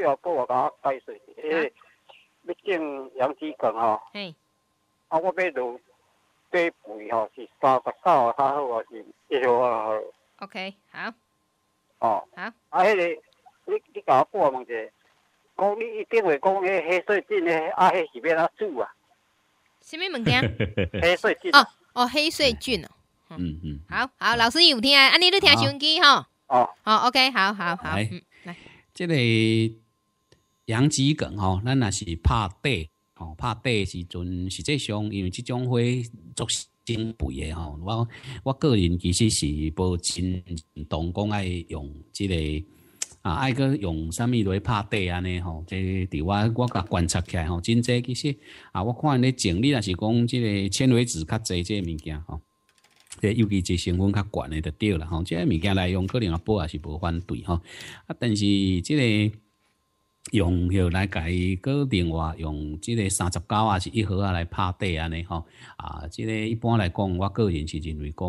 你要我甲我解释，要种杨枝梗吼，啊，我肥吼是三十是 o K，好，哦，好，啊，迄个，你你甲我讲下物讲你电话讲迄黑水菌啊，迄是变哪煮啊？什么物件？黑水菌。哦哦，黑水菌哦。嗯嗯，好好，老师有听，啊，你你听收音机吼。哦哦，O K，好好好，来，这里。杨枝梗吼，咱若是拍底吼，拍底时阵实际上，因为这种花足珍肥的吼。我我个人其实是不真同讲爱用这个啊，爱搁用物落来拍底安尼吼？即伫我我甲观察起来吼，真济其实啊，我看你整理若是讲这个纤维质较济，这物件吼，即尤其即成分较悬诶，就对啦吼。个物件来用，可能阿婆也是无反对吼。啊，但是这个。用迄来改固定话，用即个三十九啊，是一盒啊来拍底安尼吼。啊，即个一般来讲，我个人是认为讲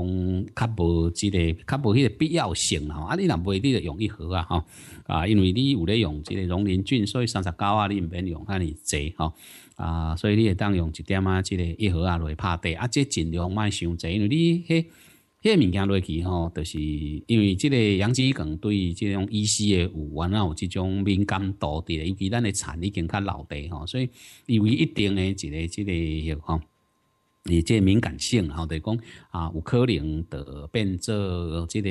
较无即个较无迄个必要性吼，啊，你若不一定要用一盒啊，吼啊，因为你有咧用即个荣林俊，所以三十九啊你毋免用遐尔济吼。啊，所以你会当用一点啊，即个一盒啊来拍底，啊，即尽量卖伤济，因为你迄。迄个物件落去吼，就是因为即个养殖业对即种疫水诶有，然后有即种敏感度伫咧，尤其咱诶产已经较老底吼，所以有一定诶一个、即个迄个吼。你这敏感性吼，就讲啊，有可能得变做即个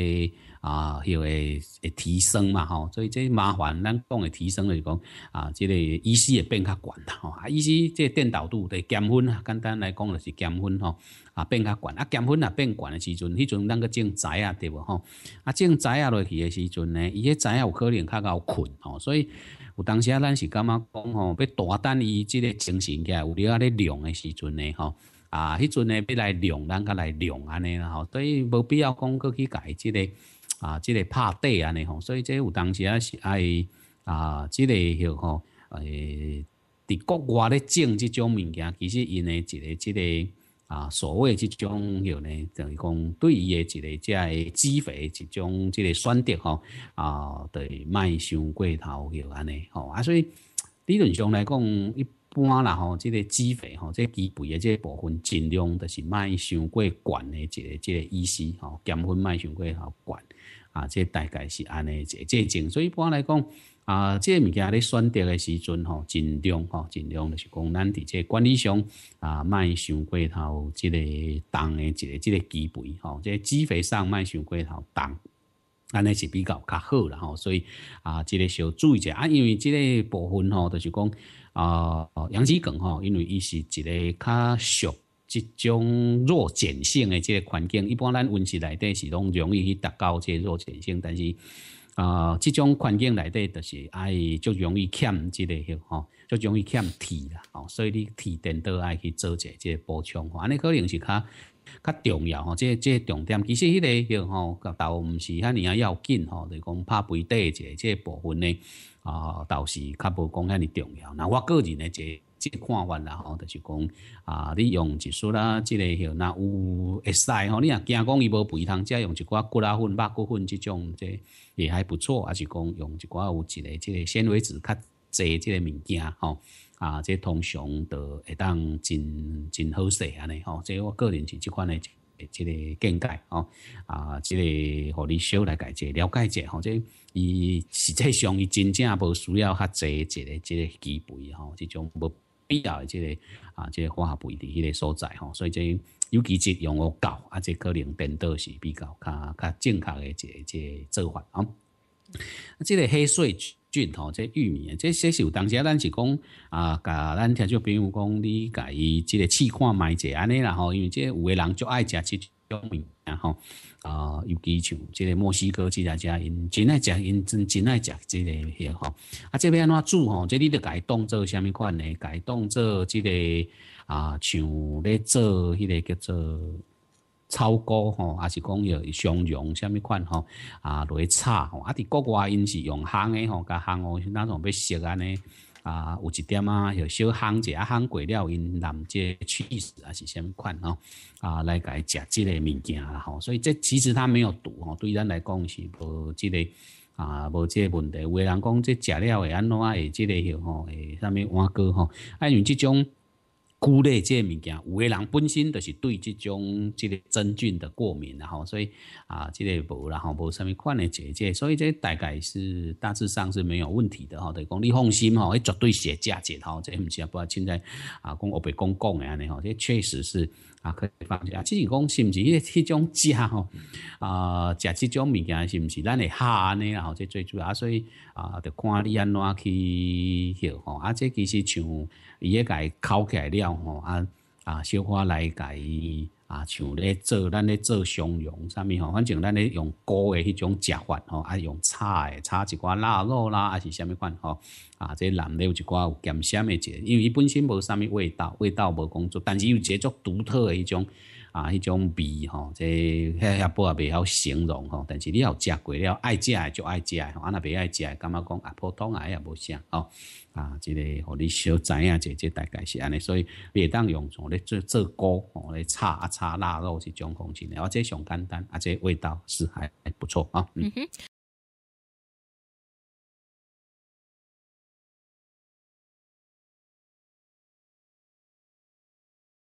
啊，迄个提升嘛吼。所以即麻烦，咱讲个提升就是讲啊，即个医师会变较悬吼。啊，医师即电导度的减分啊，简单来讲就是减分吼啊，变较悬啊，减分啊变悬诶时阵，迄阵咱个种仔啊，对无吼啊，种仔啊落去诶时阵呢，伊迄仔啊有可能较搞困吼，所以有当时啊，咱是感觉讲吼，要大胆伊即个精神起来，有滴啊咧量诶时阵呢吼。啊，迄阵咧要来量，咱甲来量安尼啦。吼，所以无必要讲阁去甲伊即个啊，即个拍底安尼。吼，所以即有当时啊，是爱啊，即个迄个吼，诶，伫国外咧种即种物件，其实因诶一个一个啊，所谓即种迄呢，咧，就是讲对伊诶一个遮诶支配，一种即个选择吼，啊，对，卖想过头迄安尼吼。啊，所以理论上来讲。般啦吼，即个鸡肥吼，即鸡肥诶，即个部分尽量就是卖伤过悬诶，即即意思吼，咸分卖伤过头悬啊，即个、大概是安尼一个即个种，所以一般来讲啊，即个物件咧选择诶时阵吼，尽量吼尽量就是讲咱伫即个管理上啊，卖伤过头即个重诶，即个即个基肥吼，即个鸡肥上卖伤过头重。安尼是比较较好啦吼，所以啊，即个小注意者啊，因为即个部分吼，就是讲啊，养鸡梗吼，因为伊是一个较属即种弱碱性的即个环境，一般咱温室内底是拢容易去达到即个弱碱性，但是啊，即种环境内底就是爱就容易欠即个吼，就容易欠铁啦，哦，所以你铁电都爱去做者即个补充，安尼可能是较。较重要吼，即即重点其实迄个吼，都毋是遐尔啊要紧吼，就讲拍肥底一个，即部分呢，啊，都是较无讲遐尔重要。那我个人呢，即即看法啦吼，就是讲啊，你用一束啦，即个吼，那有会使吼，你若惊讲伊无肥汤，再用一寡骨拉粉、肉骨粉即种，即也还不错，还是讲用一寡有一个即个纤维质较济即个物件吼。啊，这通常都会当真真好势安尼吼，即我个人是即款的，即个见解吼。啊，即个，互你小来解解了解者吼，即伊实际上伊真正无需要较济个即个即个机备吼，即种无必要诶即个啊，即个花费伫迄个所在吼，所以即尤其是用我教，啊，即可能变到是比较较较正确个即个做法吼。即个黑穗菌吼，即玉米啊，即些是有当时啊，咱是讲啊，甲咱听做，比如讲你甲伊即个气化买者安尼啦吼，因为即有个人就爱食即种面啊吼，啊尤其像即个墨西哥即家家因真爱食因真真爱食即个许吼，啊即要安怎煮吼，即你得改当做虾米款嘞，改当做即个啊像咧做迄个叫做。炒股吼，还是讲要相融，什么款吼？啊，来炒吼。啊，伫国外因是用香的吼，加的哦，那种要熟安尼？啊，有一点啊，要小行者啊，过了因难这去思啊，是什款吼？啊，来伊食这个物件啦吼。所以这其实他没有毒吼，对咱来讲是无这个。啊，无这问题。有的人讲这食了会安怎啊？会这个哟吼？会啥物碗糕吼？啊，因为这种。菇类这物件，有个人本身就是对这种这个真菌的过敏，然后所以啊，这个无然后无什么款的解决，所以这大概是大致上是没有问题的哈。等讲你放心哈，绝对是假的哈，这毋是啊，不然现在啊，讲我被公共的安尼哈，这确实是。啊，可以放下。啊，只是讲是毋是迄迄种食吼，啊，食即种物件是毋是咱会下安尼啊，这最主要，所以啊，着看你安怎去迄吼，啊，这其实像伊迄伊烤起来了吼，啊啊，小化来伊。啊，像咧做，咱咧做商用啥物吼，反正咱咧用锅诶迄种食法吼，啊用炒诶炒一寡腊肉啦，啊是啥物款吼，啊即南有一寡有咸鲜诶，一因为伊本身无啥物味道，味道无工作，但是有制足独特诶迄种。啊，迄种味吼，即遐遐不也袂晓形容吼，但是你有食过了，爱食诶就爱食，诶吼，啊若袂爱食，诶感觉讲啊普通啊也无啥吼。啊，即、个互你小知影者，即大概是安尼，所以你会当用从咧做做锅吼咧炒啊炒腊肉是种方式诶，我即上简单，啊，即味道是还还不错啊。嗯哼。